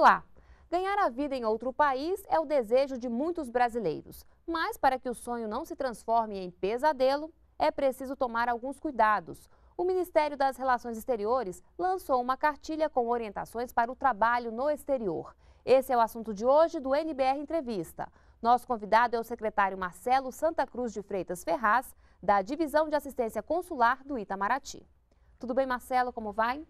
Olá! Ganhar a vida em outro país é o desejo de muitos brasileiros. Mas para que o sonho não se transforme em pesadelo, é preciso tomar alguns cuidados. O Ministério das Relações Exteriores lançou uma cartilha com orientações para o trabalho no exterior. Esse é o assunto de hoje do NBR Entrevista. Nosso convidado é o secretário Marcelo Santa Cruz de Freitas Ferraz, da Divisão de Assistência Consular do Itamaraty. Tudo bem, Marcelo? Como vai?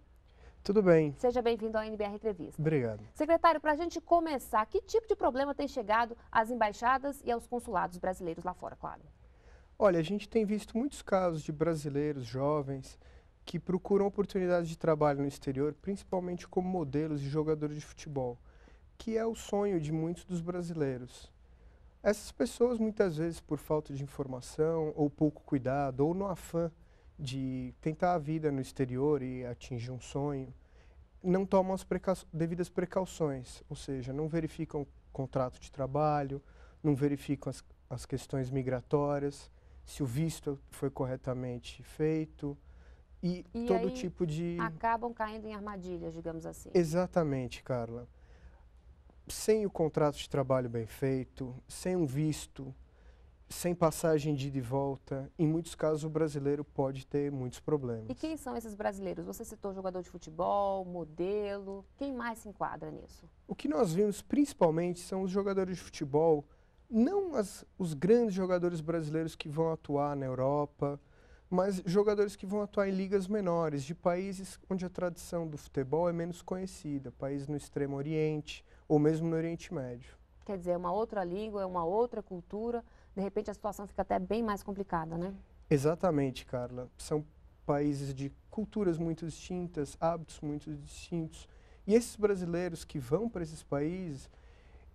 Tudo bem. Seja bem-vindo ao NBR Entrevista. Obrigado. Secretário, para a gente começar, que tipo de problema tem chegado às embaixadas e aos consulados brasileiros lá fora, claro? Olha, a gente tem visto muitos casos de brasileiros jovens que procuram oportunidades de trabalho no exterior, principalmente como modelos e jogadores de futebol, que é o sonho de muitos dos brasileiros. Essas pessoas, muitas vezes, por falta de informação, ou pouco cuidado, ou no afã de tentar a vida no exterior e atingir um sonho, não tomam as devidas precauções, ou seja, não verificam contrato de trabalho, não verificam as, as questões migratórias, se o visto foi corretamente feito e, e todo tipo de... acabam caindo em armadilhas, digamos assim. Exatamente, Carla. Sem o contrato de trabalho bem feito, sem um visto, sem passagem de ida e volta. Em muitos casos, o brasileiro pode ter muitos problemas. E quem são esses brasileiros? Você citou jogador de futebol, modelo. Quem mais se enquadra nisso? O que nós vimos principalmente são os jogadores de futebol, não as, os grandes jogadores brasileiros que vão atuar na Europa, mas jogadores que vão atuar em ligas menores, de países onde a tradição do futebol é menos conhecida, países no Extremo Oriente ou mesmo no Oriente Médio. Quer dizer, é uma outra língua, é uma outra cultura de repente a situação fica até bem mais complicada, né? Exatamente, Carla. São países de culturas muito distintas, hábitos muito distintos. E esses brasileiros que vão para esses países,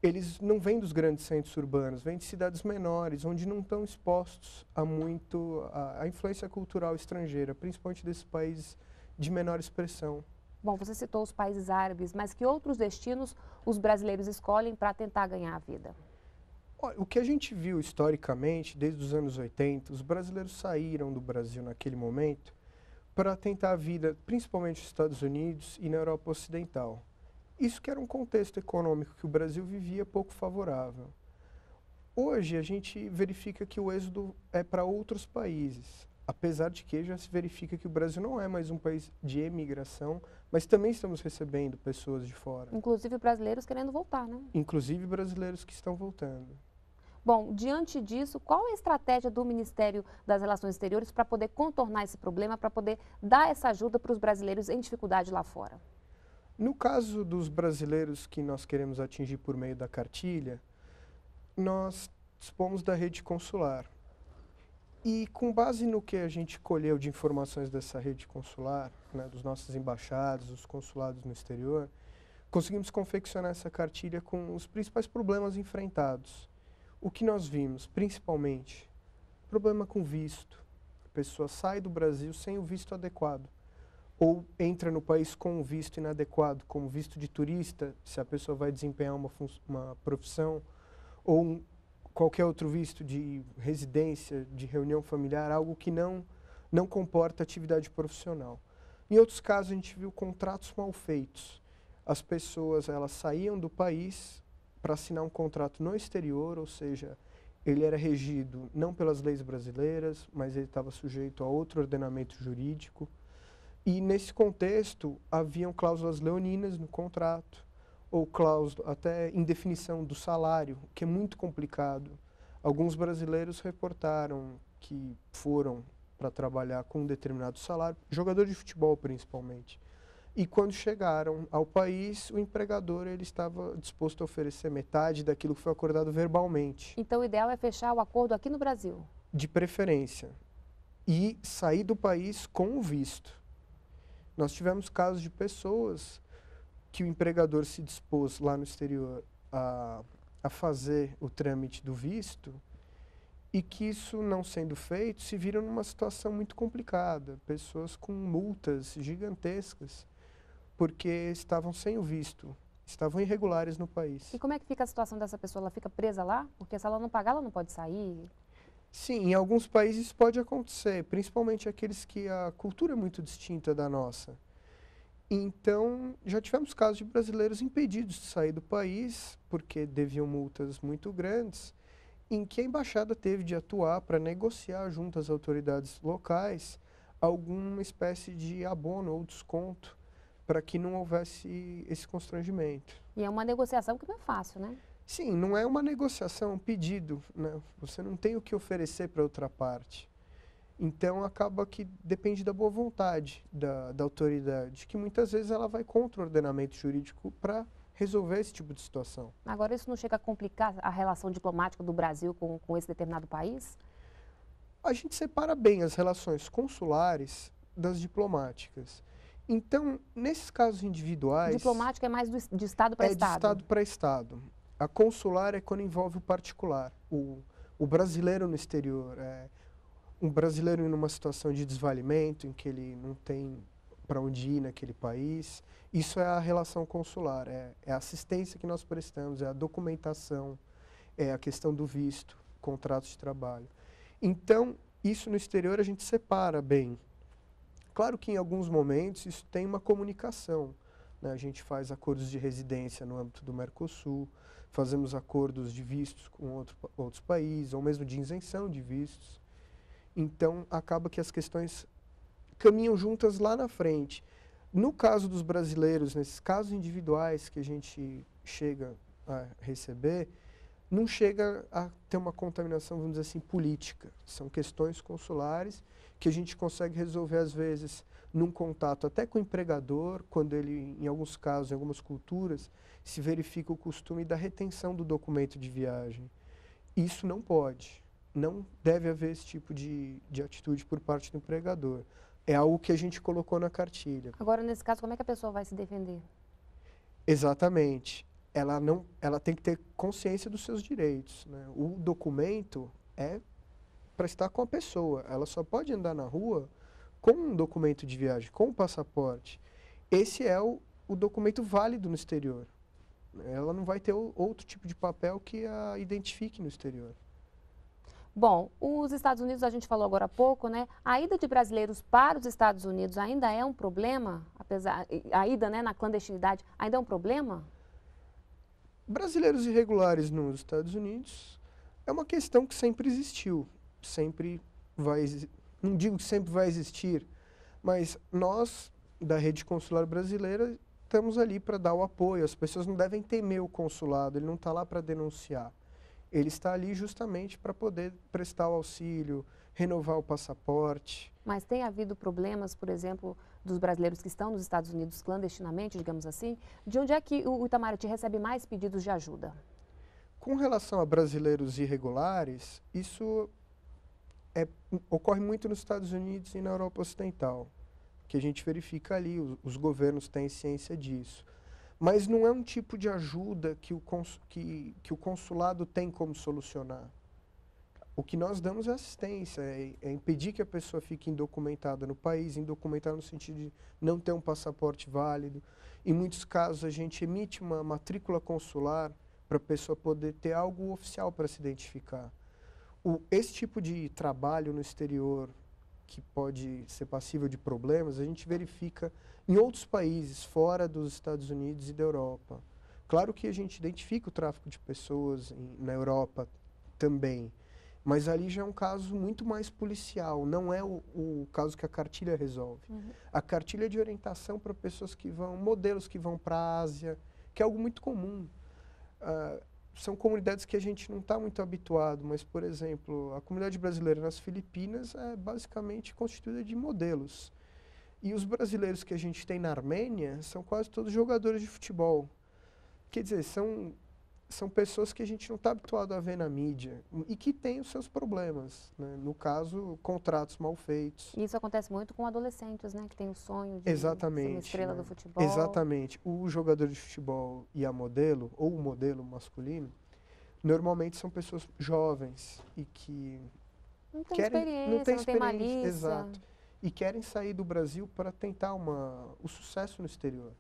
eles não vêm dos grandes centros urbanos, vêm de cidades menores, onde não estão expostos a muito a, a influência cultural estrangeira, principalmente desses países de menor expressão. Bom, você citou os países árabes, mas que outros destinos os brasileiros escolhem para tentar ganhar a vida? O que a gente viu historicamente, desde os anos 80, os brasileiros saíram do Brasil naquele momento para tentar a vida, principalmente nos Estados Unidos e na Europa Ocidental. Isso que era um contexto econômico que o Brasil vivia pouco favorável. Hoje a gente verifica que o êxodo é para outros países, apesar de que já se verifica que o Brasil não é mais um país de emigração, mas também estamos recebendo pessoas de fora. Inclusive brasileiros querendo voltar, né? Inclusive brasileiros que estão voltando. Bom, diante disso, qual é a estratégia do Ministério das Relações Exteriores para poder contornar esse problema, para poder dar essa ajuda para os brasileiros em dificuldade lá fora? No caso dos brasileiros que nós queremos atingir por meio da cartilha, nós dispomos da rede consular. E com base no que a gente colheu de informações dessa rede consular, né, dos nossos embaixados, dos consulados no exterior, conseguimos confeccionar essa cartilha com os principais problemas enfrentados o que nós vimos, principalmente, problema com visto. A pessoa sai do Brasil sem o visto adequado ou entra no país com o visto inadequado, como visto de turista, se a pessoa vai desempenhar uma, uma profissão, ou um, qualquer outro visto de residência, de reunião familiar, algo que não, não comporta atividade profissional. Em outros casos, a gente viu contratos mal feitos. As pessoas elas saíam do país para assinar um contrato no exterior, ou seja, ele era regido não pelas leis brasileiras, mas ele estava sujeito a outro ordenamento jurídico. E nesse contexto, haviam cláusulas leoninas no contrato, ou cláusula até indefinição do salário, que é muito complicado. Alguns brasileiros reportaram que foram para trabalhar com um determinado salário, jogador de futebol principalmente, e quando chegaram ao país, o empregador ele estava disposto a oferecer metade daquilo que foi acordado verbalmente. Então, o ideal é fechar o acordo aqui no Brasil? De preferência. E sair do país com o visto. Nós tivemos casos de pessoas que o empregador se dispôs lá no exterior a, a fazer o trâmite do visto e que isso não sendo feito se viram numa situação muito complicada. Pessoas com multas gigantescas porque estavam sem o visto, estavam irregulares no país. E como é que fica a situação dessa pessoa? Ela fica presa lá? Porque se ela não pagar, ela não pode sair? Sim, em alguns países pode acontecer, principalmente aqueles que a cultura é muito distinta da nossa. Então, já tivemos casos de brasileiros impedidos de sair do país porque deviam multas muito grandes, em que a embaixada teve de atuar para negociar junto às autoridades locais alguma espécie de abono ou desconto para que não houvesse esse constrangimento. E é uma negociação que não é fácil, né? Sim, não é uma negociação, é um pedido. Né? Você não tem o que oferecer para outra parte. Então acaba que depende da boa vontade da, da autoridade, que muitas vezes ela vai contra o ordenamento jurídico para resolver esse tipo de situação. Agora, isso não chega a complicar a relação diplomática do Brasil com, com esse determinado país? A gente separa bem as relações consulares das diplomáticas. Então, nesses casos individuais... Diplomático é mais do, de Estado para é Estado. É de Estado para Estado. A consular é quando envolve o particular, o, o brasileiro no exterior. É, um brasileiro em uma situação de desvalimento, em que ele não tem para onde ir naquele país. Isso é a relação consular, é, é, a assistência que nós prestamos, é a documentação, é a questão do visto, contratos de trabalho. Então, isso no exterior a gente separa bem Claro que em alguns momentos isso tem uma comunicação, né, a gente faz acordos de residência no âmbito do Mercosul, fazemos acordos de vistos com outro, outros países, ou mesmo de isenção de vistos. Então, acaba que as questões caminham juntas lá na frente. No caso dos brasileiros, nesses casos individuais que a gente chega a receber, não chega a ter uma contaminação, vamos dizer assim, política. São questões consulares que a gente consegue resolver, às vezes, num contato até com o empregador, quando ele, em alguns casos, em algumas culturas, se verifica o costume da retenção do documento de viagem. Isso não pode. Não deve haver esse tipo de, de atitude por parte do empregador. É algo que a gente colocou na cartilha. Agora, nesse caso, como é que a pessoa vai se defender? Exatamente ela não ela tem que ter consciência dos seus direitos né? o documento é para estar com a pessoa ela só pode andar na rua com um documento de viagem com um passaporte esse é o, o documento válido no exterior ela não vai ter o, outro tipo de papel que a identifique no exterior Bom, os Estados Unidos, a gente falou agora há pouco, né? A ida de brasileiros para os Estados Unidos ainda é um problema? Apesar, a ida né, na clandestinidade ainda é um problema? brasileiros irregulares nos Estados Unidos é uma questão que sempre existiu, sempre vai, não digo que sempre vai existir, mas nós da rede consular brasileira estamos ali para dar o apoio. As pessoas não devem temer o consulado, ele não está lá para denunciar. Ele está ali justamente para poder prestar o auxílio, renovar o passaporte. Mas tem havido problemas, por exemplo, dos brasileiros que estão nos Estados Unidos clandestinamente, digamos assim, de onde é que o Itamaraty recebe mais pedidos de ajuda? Com relação a brasileiros irregulares, isso é, ocorre muito nos Estados Unidos e na Europa Ocidental, que a gente verifica ali, os, os governos têm ciência disso mas não é um tipo de ajuda que o, que, que, o consulado tem como solucionar. O que nós damos é assistência, é, é impedir que a pessoa fique indocumentada no país, indocumentada no sentido de não ter um passaporte válido. Em muitos casos, a gente emite uma matrícula consular para a pessoa poder ter algo oficial para se identificar. O, esse tipo de trabalho no exterior, que pode ser passível de problemas, a gente verifica em outros países, fora dos Estados Unidos e da Europa. Claro que a gente identifica o tráfico de pessoas em, na Europa também, mas ali já é um caso muito mais policial, não é o, o caso que a cartilha resolve. Uhum. A cartilha é de orientação para pessoas que vão, modelos que vão para a Ásia, que é algo muito comum. Uh, são comunidades que a gente não está muito habituado, mas, por exemplo, a comunidade brasileira nas Filipinas é basicamente constituída de modelos. E os brasileiros que a gente tem na Armênia são quase todos jogadores de futebol. Quer dizer, são são pessoas que a gente não está habituado a ver na mídia e que têm os seus problemas. Né? No caso, contratos mal feitos. E isso acontece muito com adolescentes, né? Que têm o sonho de Exatamente, ser uma estrela né? do futebol. Exatamente. O jogador de futebol e a modelo, ou o modelo masculino, normalmente são pessoas jovens e que... Não tem querem, experiência, não tem, não experiência, tem malícia. Exato. E querem sair do Brasil para tentar uma, o sucesso no exterior.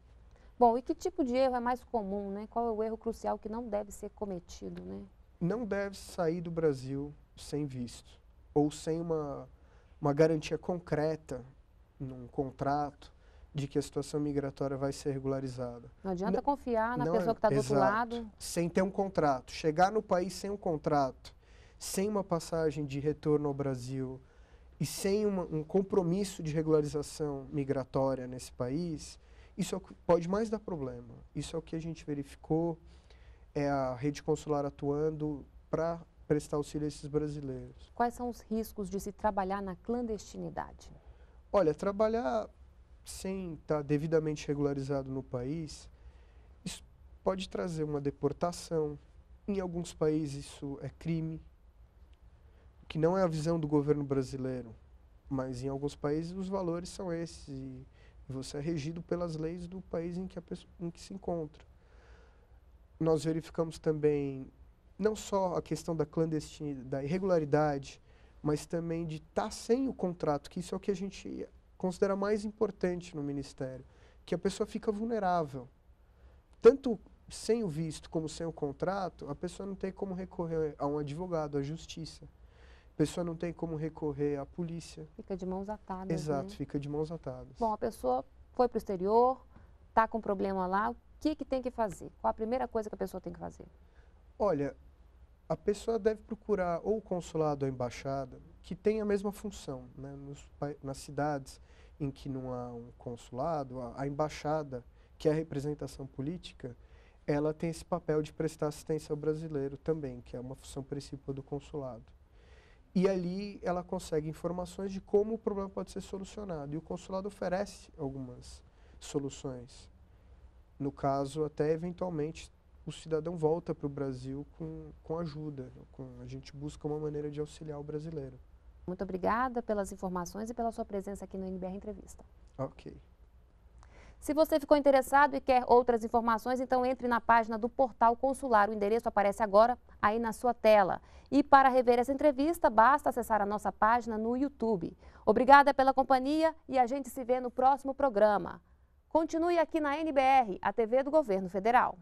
Bom, e que tipo de erro é mais comum, né? Qual é o erro crucial que não deve ser cometido, né? Não deve sair do Brasil sem visto ou sem uma, uma garantia concreta num contrato de que a situação migratória vai ser regularizada. Não adianta não, confiar na pessoa que está do exato, outro lado. Sem ter um contrato. Chegar no país sem um contrato, sem uma passagem de retorno ao Brasil e sem uma, um compromisso de regularização migratória nesse país, isso é o que pode mais dar problema. Isso é o que a gente verificou, é a rede consular atuando para prestar auxílio a esses brasileiros. Quais são os riscos de se trabalhar na clandestinidade? Olha, trabalhar sem estar tá devidamente regularizado no país, isso pode trazer uma deportação. Em alguns países isso é crime, que não é a visão do governo brasileiro, mas em alguns países os valores são esses. E você é regido pelas leis do país em que, a pessoa, em que se encontra. Nós verificamos também não só a questão da clandestinidade, da irregularidade, mas também de estar tá sem o contrato, que isso é o que a gente considera mais importante no Ministério, que a pessoa fica vulnerável. Tanto sem o visto como sem o contrato, a pessoa não tem como recorrer a um advogado, à justiça. A pessoa não tem como recorrer à polícia. Fica de mãos atadas. Né? Exato, né? fica de mãos atadas. Bom, a pessoa foi para o exterior, está com problema lá, o que, que tem que fazer? Qual a primeira coisa que a pessoa tem que fazer? Olha, a pessoa deve procurar ou o consulado ou a embaixada, que tem a mesma função. Né? Nos, nas cidades em que não há um consulado, a, a embaixada, que é a representação política, ela tem esse papel de prestar assistência ao brasileiro também, que é uma função principal do consulado. E ali ela consegue informações de como o problema pode ser solucionado. E o consulado oferece algumas soluções. No caso, até eventualmente o cidadão volta para o Brasil com, com ajuda. Né? Com, a gente busca uma maneira de auxiliar o brasileiro. Muito obrigada pelas informações e pela sua presença aqui no NBR Entrevista. Ok. Se você ficou interessado e quer outras informações, então entre na página do portal consular. O endereço aparece agora aí na sua tela. E para rever essa entrevista, basta acessar a nossa página no YouTube. Obrigada pela companhia e a gente se vê no próximo programa. Continue aqui na NBR, a TV do Governo Federal.